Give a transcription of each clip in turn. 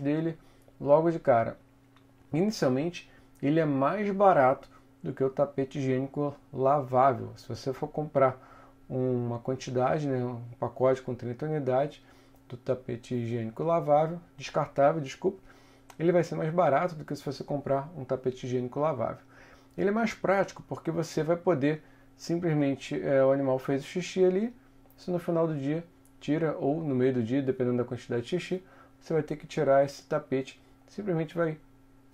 dele logo de cara. Inicialmente, ele é mais barato do que o tapete higiênico lavável. Se você for comprar uma quantidade, né, um pacote com 30 unidades do tapete higiênico lavável, descartável, desculpa, ele vai ser mais barato do que se você comprar um tapete higiênico lavável. Ele é mais prático porque você vai poder simplesmente é, o animal fez o xixi ali, se no final do dia tira ou no meio do dia, dependendo da quantidade de xixi, você vai ter que tirar esse tapete, simplesmente vai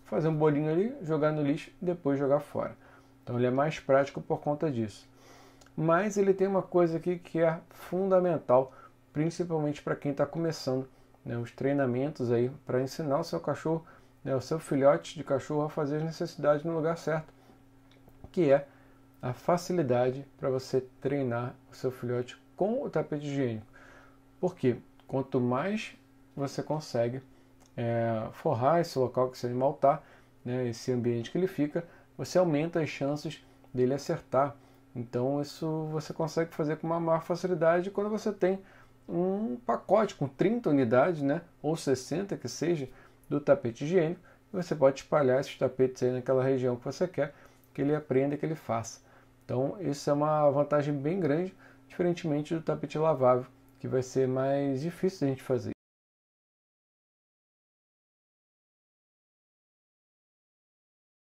fazer um bolinho ali, jogar no lixo e depois jogar fora. Então ele é mais prático por conta disso. Mas ele tem uma coisa aqui que é fundamental, principalmente para quem está começando, né, os treinamentos aí para ensinar o seu cachorro, né, o seu filhote de cachorro a fazer as necessidades no lugar certo, que é a facilidade para você treinar o seu filhote com o tapete higiênico. Porque quanto mais você consegue é, forrar esse local que esse animal está, né, esse ambiente que ele fica, você aumenta as chances dele acertar. Então isso você consegue fazer com uma maior facilidade quando você tem um pacote com 30 unidades, né, ou 60 que seja, do tapete higiênico. Você pode espalhar esses tapetes aí naquela região que você quer que ele aprenda, que ele faça. Então isso é uma vantagem bem grande, diferentemente do tapete lavável, que vai ser mais difícil de a gente fazer.